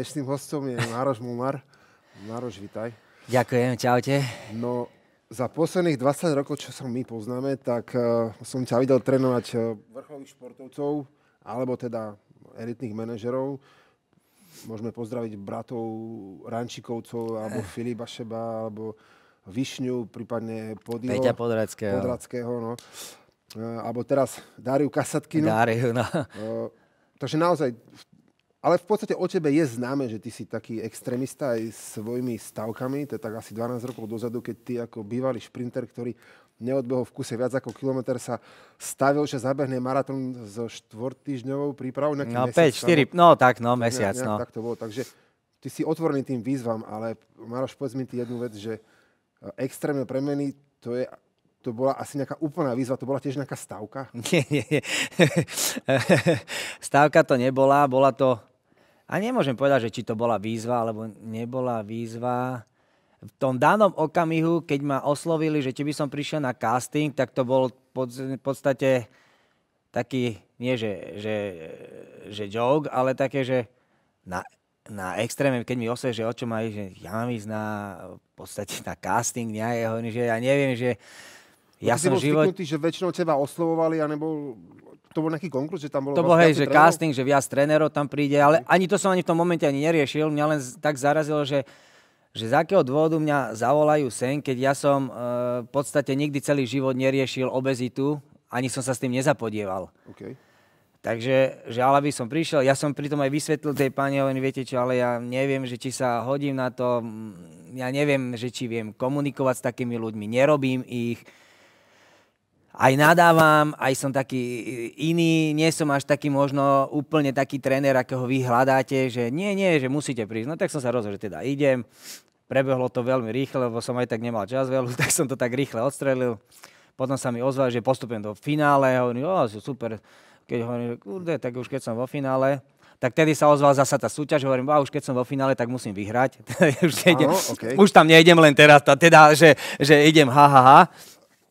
Dnešným hostom je Mároš Mumar. Mároš, vitaj. Ďakujem, čaute. No, za posledných 20 rokov, čo sa my poznáme, tak uh, som ťa videl trénovať uh, vrcholových športovcov, alebo teda elitných manažerov. Môžeme pozdraviť bratov Rančikovcov, alebo eh. Filipa Šeba, alebo Višňu, prípadne Podio. Peťa Podrackého. Podrackého, no. Uh, alebo teraz Dáriu Kasatkinu. Dáriu, no. Uh, takže naozaj v ale v podstate o tebe je známe, že ty si taký extrémista aj svojimi stavkami. To je tak asi 12 rokov dozadu, keď ty ako bývalý šprinter, ktorý neodbehol v kuse viac ako kilometr, sa stavil, že zabehne maratón so štvortýždňovou prípravou. No mesiac, 5, 4, no tak, no mesiac. Ne, ne, no. Tak to bolo. Takže ty si otvorený tým výzvam, ale Maroš, povedz mi ty jednu vec, že e, extrémne premeny, to je to bola asi nejaká úplná výzva, to bola tiež nejaká stavka? Nie, nie, nie. Stavka to nebola, bola to a nemôžem povedať, že či to bola výzva, alebo nebola výzva. V tom danom okamihu, keď ma oslovili, že či by som prišiel na casting, tak to bol v podstate taký, nie že, že, že joke, ale také, že na, na extréme, keď mi osvieš, že o čo má že ja mám ísť na, v podstate na casting nejakého, že ja neviem, že ja som život... že väčšinou teba oslovovali, anebo to bol nejaký konkurs, že tam bolo... To bol vlastne hej, že trénerov? casting, že viac trénerov tam príde, ale mm. ani to som ani v tom momente ani neriešil. Mňa len tak zarazilo, že že z akého dôvodu mňa zavolajú sen, keď ja som uh, v podstate nikdy celý život neriešil obezitu, ani som sa s tým nezapodieval. Okay. Takže, že ale by som prišiel, ja som pritom aj vysvetlil tej pani, len viete čo, ale ja neviem, že či sa hodím na to, ja neviem, že či viem komunikovať s takými ľuďmi, nerobím ich, aj nadávam, aj som taký iný, nie som až taký možno úplne taký tréner, akého vy hľadáte, že nie, nie, že musíte prísť. No tak som sa rozhodol, že teda idem. Prebehlo to veľmi rýchle, lebo som aj tak nemal čas veľmi, tak som to tak rýchle odstrelil. Potom sa mi ozval, že postupujem do finále. Hovorím, o, super. Keď hovorím, že kurde, tak už keď som vo finále, tak tedy sa ozval zasa tá súťaž, hovorím, a už keď som vo finále, tak musím vyhrať. už, nejdem, Aho, okay. už tam nejdem len teraz, teda, že, že idem ha, ha, ha.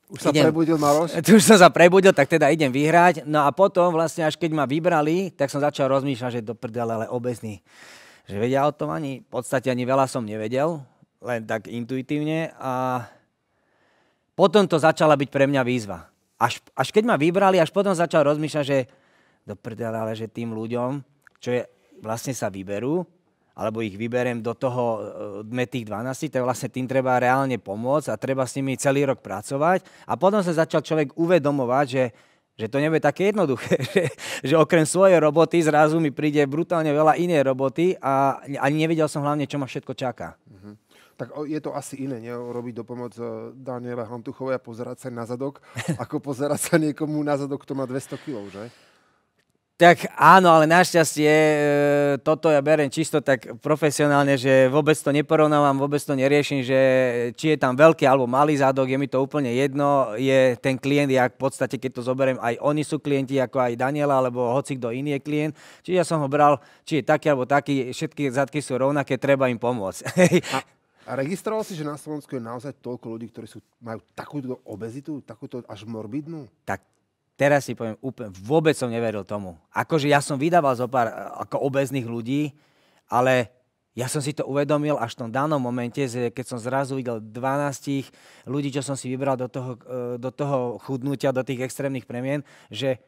Už sa idem, prebudil Maroš? Už som sa prebudil, tak teda idem vyhrať. No a potom vlastne, až keď ma vybrali, tak som začal rozmýšľať, že do prdele, ale obezný. Že vedia o tom ani, v podstate ani veľa som nevedel, len tak intuitívne. A potom to začala byť pre mňa výzva. Až, až keď ma vybrali, až potom začal rozmýšľať, že do prdele, ale že tým ľuďom, čo je, vlastne sa vyberú, alebo ich vyberiem do toho dme tých 12, tak vlastne tým treba reálne pomôcť a treba s nimi celý rok pracovať. A potom sa začal človek uvedomovať, že že to nebude také jednoduché, že, že okrem svojej roboty zrazu mi príde brutálne veľa inej roboty a ani nevedel som hlavne, čo ma všetko čaká. Mm-hmm. Tak je to asi iné, ne? robiť pomoc e, Daniela Hantuchovej a pozerať sa na zadok, ako pozerať sa niekomu na zadok, kto má 200 kg, že? Tak áno, ale našťastie e, toto ja beriem čisto tak profesionálne, že vôbec to neporovnávam, vôbec to neriešim, že či je tam veľký alebo malý zádok, je mi to úplne jedno. Je ten klient, ja v podstate, keď to zoberiem, aj oni sú klienti, ako aj Daniela, alebo hoci kto iný je klient. Čiže ja som ho bral, či je taký alebo taký, všetky zadky sú rovnaké, treba im pomôcť. A, a registroval si, že na Slovensku je naozaj toľko ľudí, ktorí sú, majú takúto obezitu, takúto až morbidnú? Tak Teraz si poviem, úplne, vôbec som neveril tomu. Akože ja som vydával zo pár ako obezných ľudí, ale ja som si to uvedomil až v tom danom momente, keď som zrazu videl 12 ľudí, čo som si vybral do toho, e, do toho chudnutia, do tých extrémnych premien, že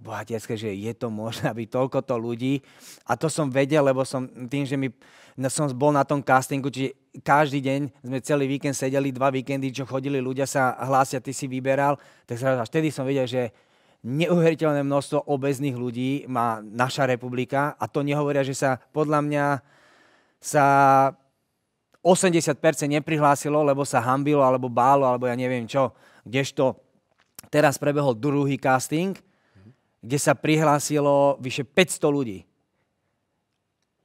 bohatecké, že je to možné, aby toľko to ľudí. A to som vedel, lebo som tým, že mi, no, som bol na tom castingu, čiže každý deň sme celý víkend sedeli, dva víkendy, čo chodili ľudia sa hlásia, ty si vyberal. Tak zrazu až vtedy som vedel, že neuveriteľné množstvo obezných ľudí má naša republika a to nehovoria, že sa podľa mňa sa 80% neprihlásilo, lebo sa hambilo, alebo bálo, alebo ja neviem čo. Kdežto teraz prebehol druhý casting – kde sa prihlásilo vyše 500 ľudí.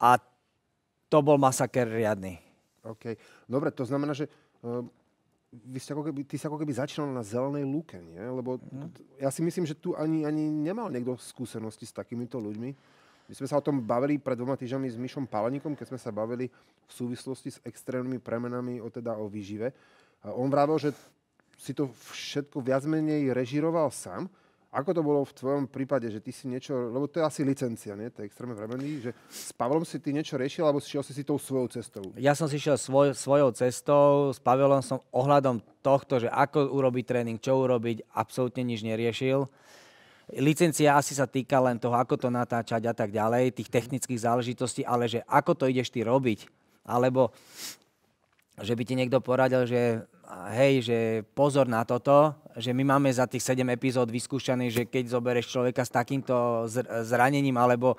A to bol masaker riadny. OK. Dobre, to znamená, že uh, vy ste ako keby, ty sa ako keby začínal na zelenej lúke, nie? Lebo mm. ja si myslím, že tu ani, ani nemal niekto skúsenosti s takýmito ľuďmi. My sme sa o tom bavili pred dvoma týždňami s Mišom Palanikom, keď sme sa bavili v súvislosti s extrémnymi premenami, o teda o výžive. A on vravil, že si to všetko viac menej režiroval sám, ako to bolo v tvojom prípade, že ty si niečo, lebo to je asi licencia, nie? To je extrémne vremený, že s Pavlom si ty niečo riešil, alebo šiel si si tou svojou cestou? Ja som si šiel svoj, svojou cestou, s Pavelom som ohľadom tohto, že ako urobiť tréning, čo urobiť, absolútne nič neriešil. Licencia asi sa týka len toho, ako to natáčať a tak ďalej, tých technických záležitostí, ale že ako to ideš ty robiť, alebo že by ti niekto poradil, že hej, že pozor na toto, že my máme za tých 7 epizód vyskúšaný, že keď zoberieš človeka s takýmto zranením alebo e,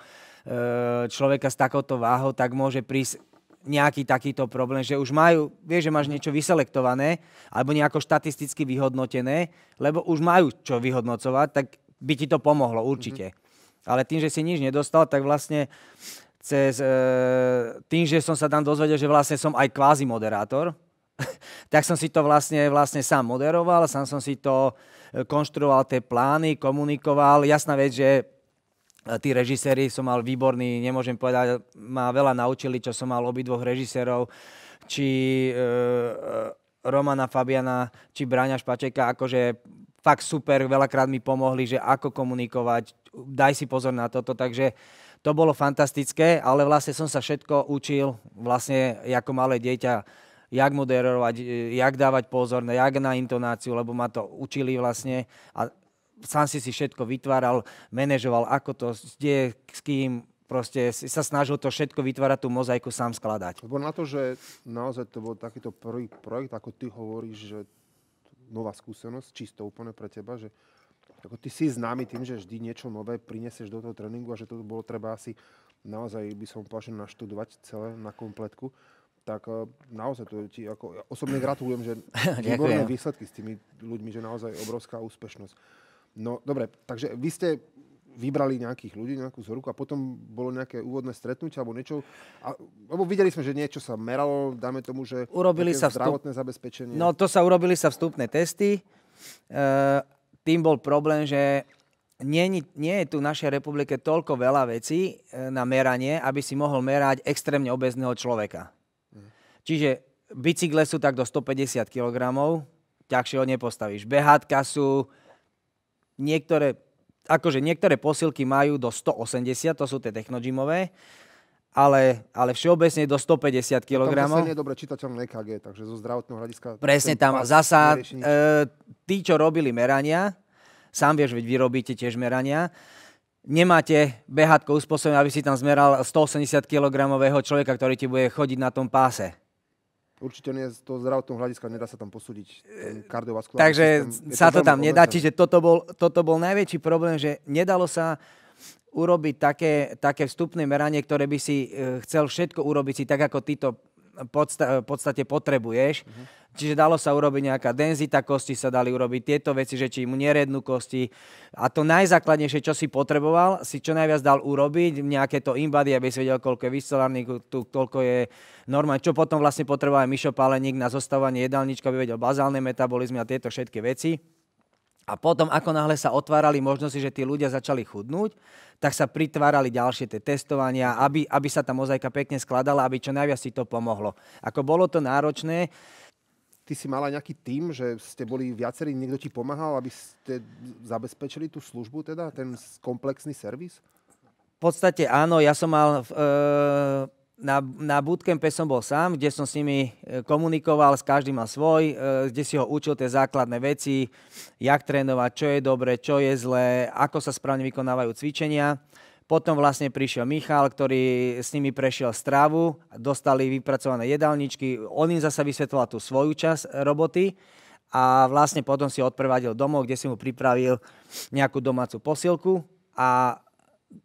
človeka s takouto váhou, tak môže prísť nejaký takýto problém, že už majú, vieš, že máš niečo vyselektované alebo nejako štatisticky vyhodnotené, lebo už majú čo vyhodnocovať, tak by ti to pomohlo mhm. určite. Mm-hmm. Ale tým, že si nič nedostal, tak vlastne cez, e, tým, že som sa tam dozvedel, že vlastne som aj kvázi moderátor, tak som si to vlastne, vlastne sám moderoval, sám som si to e, konštruoval, tie plány, komunikoval. Jasná vec, že e, tí režiséri som mal výborný, nemôžem povedať, ma veľa naučili, čo som mal obidvoch režisérov, či e, e, Romana Fabiana, či Bráňa Špačeka, akože fakt super, veľakrát mi pomohli, že ako komunikovať, daj si pozor na toto, takže to bolo fantastické, ale vlastne som sa všetko učil vlastne ako malé dieťa jak moderovať, e, jak dávať pozor, jak na intonáciu, lebo ma to učili vlastne a sám si si všetko vytváral, manažoval, ako to, kde, s kým, proste sa snažil to všetko vytvárať, tú mozaiku sám skladať. Lebo na to, že naozaj to bol takýto prvý projekt, ako ty hovoríš, že nová skúsenosť, čisto úplne pre teba, že ako ty si známy tým, že vždy niečo nové prineseš do toho tréningu a že to bolo treba asi naozaj, by som povedal, naštudovať celé na kompletku tak eh, naozaj to ti ako, ja osobne gratulujem, že výborné výsledky s tými ľuďmi, že naozaj obrovská úspešnosť. No dobre, takže vy ste vybrali nejakých ľudí, nejakú zhruku a potom bolo nejaké úvodné stretnutie alebo niečo. A, alebo videli sme, že niečo sa meralo, dáme tomu, že urobili sa vstup... zdravotné zabezpečenie. No to sa urobili sa vstupné testy. E, tým bol problém, že nie, nie je tu v našej republike toľko veľa vecí eh, na meranie, aby si mohol merať extrémne obezného človeka. Čiže bicykle sú tak do 150 kg, ťažšie ho nepostavíš. Behátka sú niektoré, akože niektoré posilky majú do 180, to sú tie technogymové, ale, ale všeobecne do 150 kg. No tam je dobre čitateľné EKG, takže zo zdravotného hľadiska... Presne tam, zasa e, tí, čo robili merania, sám vieš, veď vy robíte tiež merania, nemáte behátko uspôsobené, aby si tam zmeral 180 kg človeka, ktorý ti bude chodiť na tom páse. Určite nie z toho zdravotného hľadiska nedá sa tam posúdiť ten e, kardiovaskulárny Takže systém. sa to, to tam nedá, čiže toto bol, toto bol najväčší problém, že nedalo sa urobiť také, také vstupné meranie, ktoré by si e, chcel všetko urobiť si tak, ako ty to podsta- v podstate potrebuješ. Uh-huh. Čiže dalo sa urobiť nejaká denzita kosti, sa dali urobiť tieto veci, že či mu nerednú kosti. A to najzákladnejšie, čo si potreboval, si čo najviac dal urobiť, nejaké to inbody, aby si vedel, koľko je vysolárny, koľko je normálne. Čo potom vlastne potreboval aj Mišo na zostávanie jedálnička, aby vedel bazálne metabolizmy a tieto všetky veci. A potom, ako náhle sa otvárali možnosti, že tí ľudia začali chudnúť, tak sa pritvárali ďalšie tie testovania, aby, aby sa tá mozaika pekne skladala, aby čo najviac si to pomohlo. Ako bolo to náročné, Ty si mala nejaký tým, že ste boli viacerí, niekto ti pomáhal, aby ste zabezpečili tú službu, teda ten komplexný servis? V podstate áno, ja som mal e, na, na bootcampe som bol sám, kde som s nimi e, komunikoval, s každým mal svoj, e, kde si ho učil tie základné veci, jak trénovať, čo je dobre, čo je zlé, ako sa správne vykonávajú cvičenia. Potom vlastne prišiel Michal, ktorý s nimi prešiel stravu, dostali vypracované jedálničky, on im zase vysvetloval tú svoju časť e, roboty a vlastne potom si odprevadil domov, kde si mu pripravil nejakú domácu posilku a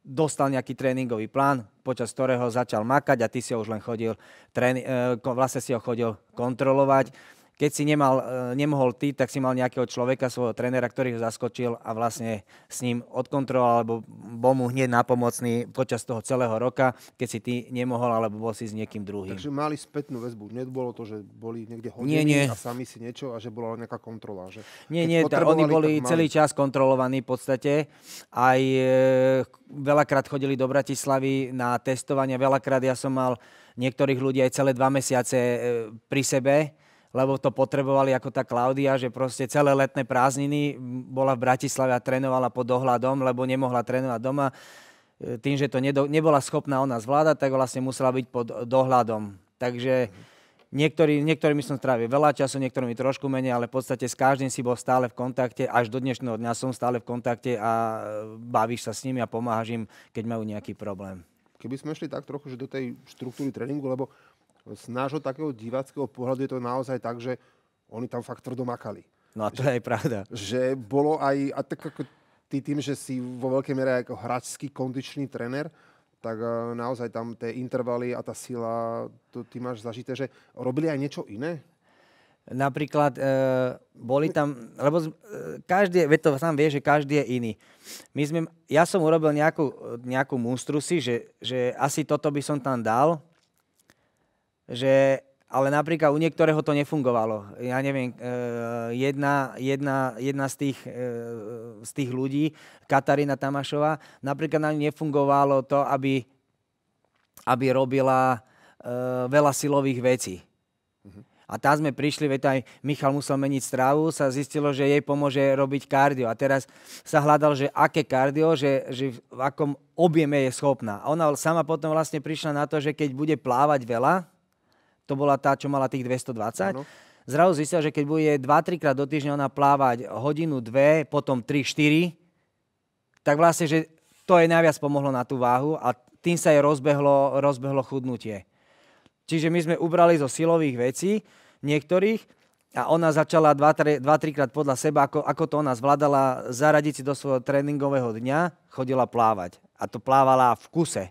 dostal nejaký tréningový plán, počas ktorého začal makať a ty si ho už len chodil, tréni- eh, vlastne si ho chodil kontrolovať keď si nemal, e, nemohol ty, tak si mal nejakého človeka, svojho trénera, ktorý ho zaskočil a vlastne s ním odkontroloval, alebo bol mu hneď napomocný počas toho celého roka, keď si ty nemohol, alebo bol si s niekým druhým. Takže mali spätnú väzbu. Nebolo to, že boli niekde hodiny nie, nie. a sami si niečo a že bola nejaká kontrola. Že nie, nie, oni boli celý čas kontrolovaní v podstate. Aj e, veľakrát chodili do Bratislavy na testovania, veľakrát ja som mal niektorých ľudí aj celé dva mesiace e, pri sebe lebo to potrebovali ako tá Klaudia, že proste celé letné prázdniny bola v Bratislave a trénovala pod dohľadom, lebo nemohla trénovať doma. E, tým, že to nedo, nebola schopná ona zvládať, tak vlastne musela byť pod dohľadom. Takže niektorý, niektorými som strávil veľa času, niektorými trošku menej, ale v podstate s každým si bol stále v kontakte. Až do dnešného dňa som stále v kontakte a e, bavíš sa s nimi a pomáhaš im, keď majú nejaký problém. Keby sme šli tak trochu že do tej štruktúry tréningu, lebo uh, z nášho takého diváckého pohľadu je to naozaj tak, že oni tam fakt tvrdo makali. No a to že, je aj pravda. Že bolo aj, a tak ako ty tým, že si vo veľkej mere ako hračský kondičný trener, tak eh, naozaj tam tie intervaly a tá sila, to ty máš zažité, že robili aj niečo iné? Napríklad e, boli tam, lebo e, každý, veď to sám vie, že každý je iný. My sme, ja som urobil nejakú, nejakú že, že asi toto by som tam dal, že ale napríklad u niektorého to nefungovalo. Ja neviem, e, jedna, jedna, jedna z, tých, e, z tých ľudí, Katarína Tamašová, napríklad na ňu nefungovalo to, aby, aby robila e, veľa silových vecí. A tam sme prišli, veď aj Michal musel meniť stravu, sa zistilo, že jej pomôže robiť kardio. A teraz sa hľadal, že aké kardio, že, že v akom objeme je schopná. A ona sama potom vlastne prišla na to, že keď bude plávať veľa, to bola tá, čo mala tých 220. Ano. Zrazu zistil, že keď bude 2-3 krát do týždňa ona plávať hodinu, dve, potom 3-4, tak vlastne, že to jej najviac pomohlo na tú váhu a tým sa jej rozbehlo, rozbehlo chudnutie. Čiže my sme ubrali zo silových vecí niektorých a ona začala 2-3 krát podľa seba, ako, ako to ona zvládala, zaradiť si do svojho tréningového dňa, chodila plávať. A to plávala v kuse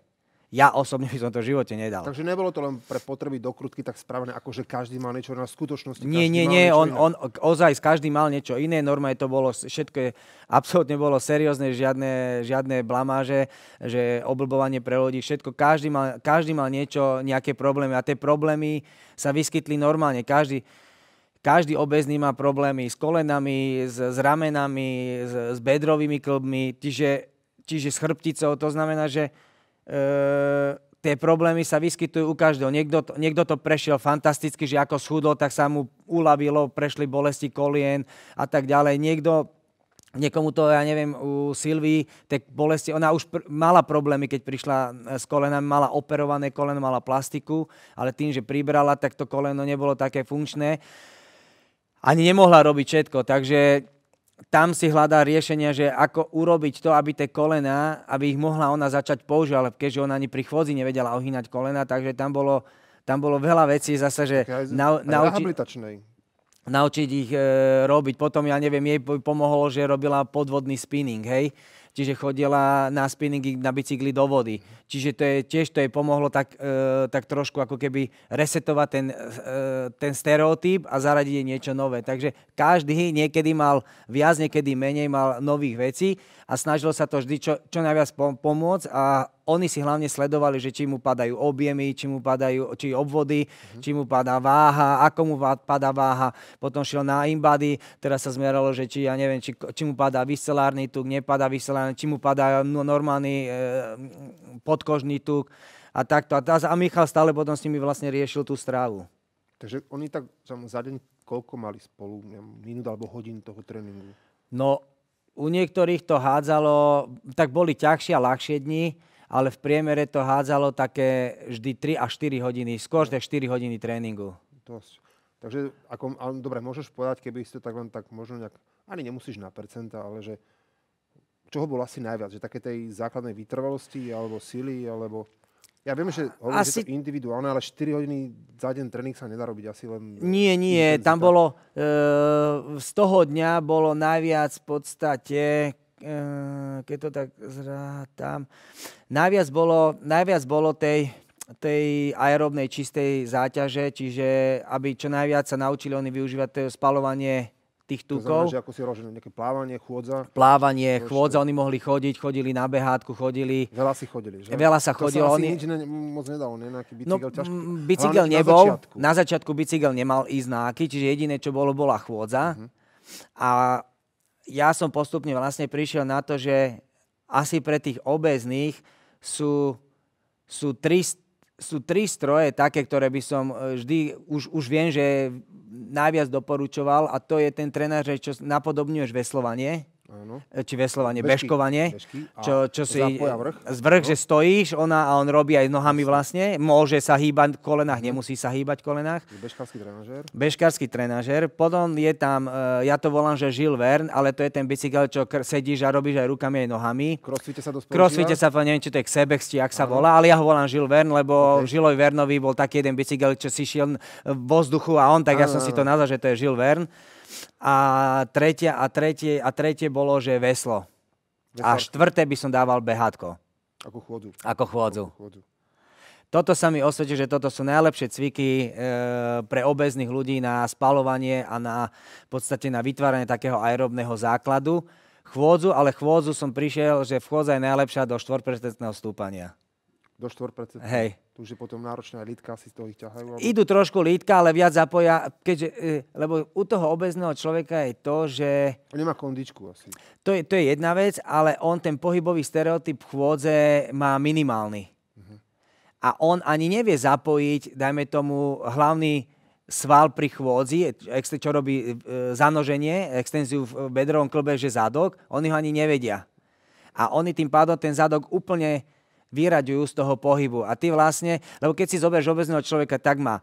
ja osobne by som to v živote nedal. Takže nebolo to len pre potreby dokrutky tak správne, ako že každý mal niečo na skutočnosti. Nie, nie, nie, on, on ozaj každý mal niečo iné, normálne to bolo, všetko je, absolútne bolo seriózne, žiadne, žiadne blamáže, že oblbovanie pre ľudí, všetko, každý mal, každý mal niečo, nejaké problémy a tie problémy sa vyskytli normálne, každý, každý obezný má problémy s kolenami, s, s ramenami, s, s bedrovými klbmi, čiže, čiže s chrbticou. To znamená, že tie problémy sa vyskytujú u každého. Niekto to, niekto to prešiel fantasticky, že ako schudol, tak sa mu uľavilo, prešli bolesti kolien a tak ďalej. Niekto niekomu to, ja neviem, u Sylvie, tak bolesti, ona už pr- mala problémy, keď prišla e, s kolenami, mala operované koleno, mala plastiku, ale tým, že pribrala, tak to koleno nebolo také funkčné. Ani nemohla robiť všetko, takže tam si hľadá riešenia, že ako urobiť to, aby tie kolena, aby ich mohla ona začať používať, ale keďže ona ani pri chôdzi nevedela ohýnať kolena, takže tam bolo, tam bolo veľa vecí zase, že... nauči... Naučiť ich e, robiť. Potom, ja neviem, jej pomohlo, že robila podvodný spinning, hej? čiže chodila na spinning na bicykli do vody. Čiže to je, tiež to jej pomohlo tak, e, tak trošku ako keby resetovať ten, e, ten stereotyp a zaradiť jej niečo nové. Takže každý niekedy mal viac, niekedy menej mal nových vecí a snažilo sa to vždy čo, čo najviac pomôcť a oni si hlavne sledovali, že či mu padajú objemy, či mu padajú či obvody, mm-hmm. či mu padá váha, ako mu padá váha. Potom šiel na inbody, teraz sa zmeralo, že či, ja neviem, či, či mu padá vyselárny tuk, nepadá vyselárny, či mu padá no, normálny e, podkožný tuk a takto. A, a Michal stále potom s nimi vlastne riešil tú strávu. Takže oni tak za deň koľko mali spolu? Minút alebo hodín toho tréningu? No, u niektorých to hádzalo, tak boli ťažšie a ľahšie dni ale v priemere to hádzalo také vždy 3 až 4 hodiny, skôr 4 hodiny tréningu. Dosť. Takže, ako, ale, dobre, môžeš povedať, keby ste tak len tak možno nejak, ani nemusíš na percenta, ale že čoho bolo asi najviac? Že také tej základnej vytrvalosti, alebo sily, alebo... Ja viem, že hovorím, asi... že to individuálne, ale 4 hodiny za deň tréning sa nedá robiť asi len... Nie, nie, intenzita. tam bolo... E, z toho dňa bolo najviac v podstate Eh, keď to tak zrátam, najviac bolo, najviac bolo tej, tej aerobnej čistej záťaže, čiže aby čo najviac sa naučili oni využívať to spalovanie tých tukov. To znamená, že ako si rožil, nejaké plávanie, chôdza? Plávanie, Ešte. chôdza, oni mohli chodiť, chodili na behátku, chodili. Veľa si chodili, že? Veľa sa chodilo. To sa oni... nič ne, moc nedalo, ne? Nejaký no, bicykel no, ťažký. Bicykel Hlavne nebol, na začiatku. na začiatku bicykel nemal ísť na aký, čiže jediné, čo bolo, bola chôdza. Uh-huh. A ja som postupne vlastne prišiel na to, že asi pre tých obezných sú, sú, tri, sú tri stroje také, ktoré by som e, vždy, už, už viem, že najviac doporučoval a to je ten trenáž, čo napodobňuješ veslovanie, Áno. E, či veslovanie, bežky, bežkovanie. Bežky. Čo, čo si vrch. E, Z vrch, no. že stojíš, ona a on robí aj nohami vlastne. Môže sa hýbať v kolenách, nemusí sa hýbať v kolenách. Bežkársky trenažer. Bežkársky trenažer. Potom je tam, e, ja to volám, že Žil Vern, ale to je ten bicykel, čo sedíš a robíš aj rukami, aj nohami. Crossfite sa dosť Crossfite sa, neviem, či to je sebe, či ak sa Áno. volá, ale ja ho volám Žil Vern, lebo okay. Žiloj Vernovi bol taký jeden bicykel, čo si šiel vo vzduchu a on, tak Áno. ja som si to nazval, že to je Žil Vern a tretie, a tretie, a tretie bolo, že veslo. veslo. A štvrté by som dával behátko. Ako chôdzu. Ako chôdzu. Ako chôdzu. Toto sa mi osvedčí, že toto sú najlepšie cviky e, pre obezných ľudí na spalovanie a na v podstate na vytváranie takého aerobného základu. Chôdzu, ale chôdzu som prišiel, že chôdza je najlepšia do 4% stúpania. Do 4%? Hej. Tu už je potom náročné, aj lítka si z toho ich ťahajú. Ale... Idú trošku lítka, ale viac zapoja, keďže, e, lebo u toho obezného človeka je to, že... On nemá kondičku asi. To je, to je jedna vec, ale on ten pohybový stereotyp chôdze má minimálny. Uh-huh. A on ani nevie zapojiť, dajme tomu, hlavný sval pri chôdzi, čo robí e, zanoženie, extenziu v bedrovom klbe, že zadok, oni ho ani nevedia. A oni tým pádom ten zadok úplne vyraďujú z toho pohybu. A ty vlastne, lebo keď si zoberieš obezného človeka, tak má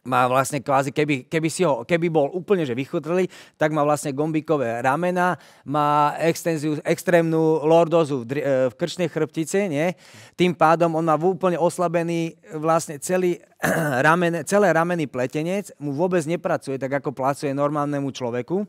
má vlastne kvázi, keby, keby, si ho, keby bol úplne že vychutrlý, tak má vlastne gombikové ramena, má extenziu, extrémnu lordozu v, e, v krčnej chrbtice. nie? Tým pádom on má úplne oslabený vlastne celý ramen, celé ramený pletenec, mu vôbec nepracuje tak, ako pracuje normálnemu človeku.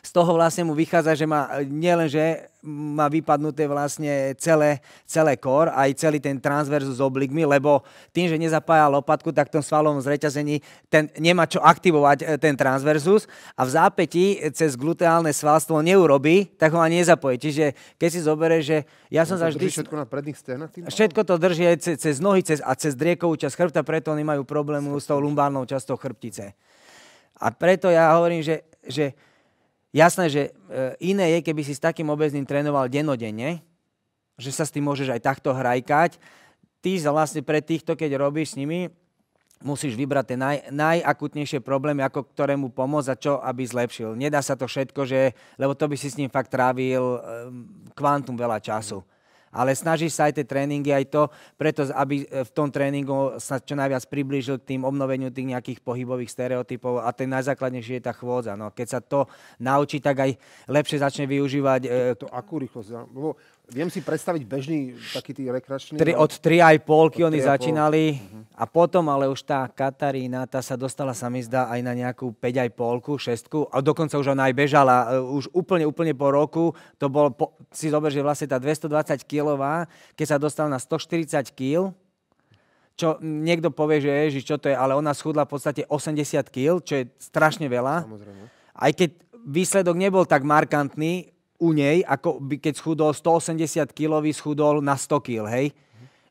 Z toho vlastne mu vychádza, že má nielenže má vypadnuté vlastne celé, celé kor, aj celý ten transverzus s oblikmi, lebo tým, že nezapája lopatku, tak v tom svalovom zreťazení ten, nemá čo aktivovať e, ten transverzus a v zápäti cez gluteálne svalstvo neurobi, tak ho ani nezapojí. Čiže keď si zoberie, že ja som no, zaždy... Všetko na predných stenách? Všetko to drží aj cez, cez nohy cez, a cez driekovú časť chrbta, preto oni majú problémy s tou lumbárnou časťou chrbtice. A preto ja hovorím, že, že Jasné, že e, iné je, keby si s takým obezným trénoval denodenne, že sa s tým môžeš aj takto hrajkať. Ty sa vlastne pre týchto, keď robíš s nimi, musíš vybrať tie naj, najakutnejšie problémy, ako ktorému pomôcť a čo, aby zlepšil. Nedá sa to všetko, že, lebo to by si s ním fakt trávil e, kvantum veľa času. Mm. Ale snaží sa aj tie tréningy, aj to, preto aby e, v tom tréningu sa čo najviac priblížil k tým obnoveniu tých nejakých pohybových stereotypov a ten najzákladnejší je tá chôdza. No. Keď sa to naučí, tak aj lepšie začne využívať. E... To akú rýchlosť? No? Lebo Viem si predstaviť bežný taký tý rekračný. Tri, od 3,5 oni začínali uh-huh. a potom ale už tá Katarína, tá sa dostala sa mi zdá aj na nejakú 5,5, 6 a dokonca už ona aj bežala. E, už úplne, úplne po roku to bol, po, si zober, že vlastne tá 220 kilová, keď sa dostala na 140 kg, čo niekto povie, že ježiš, čo to je, ale ona schudla v podstate 80 kg, čo je strašne veľa. Samozrejme. Aj keď výsledok nebol tak markantný, u nej, ako by, keď schudol 180 kg, schudol na 100 kg, hej?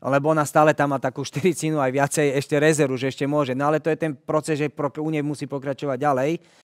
Lebo ona stále tam má takú štyricinu aj viacej ešte rezervu, že ešte môže. No ale to je ten proces, že u nej musí pokračovať ďalej.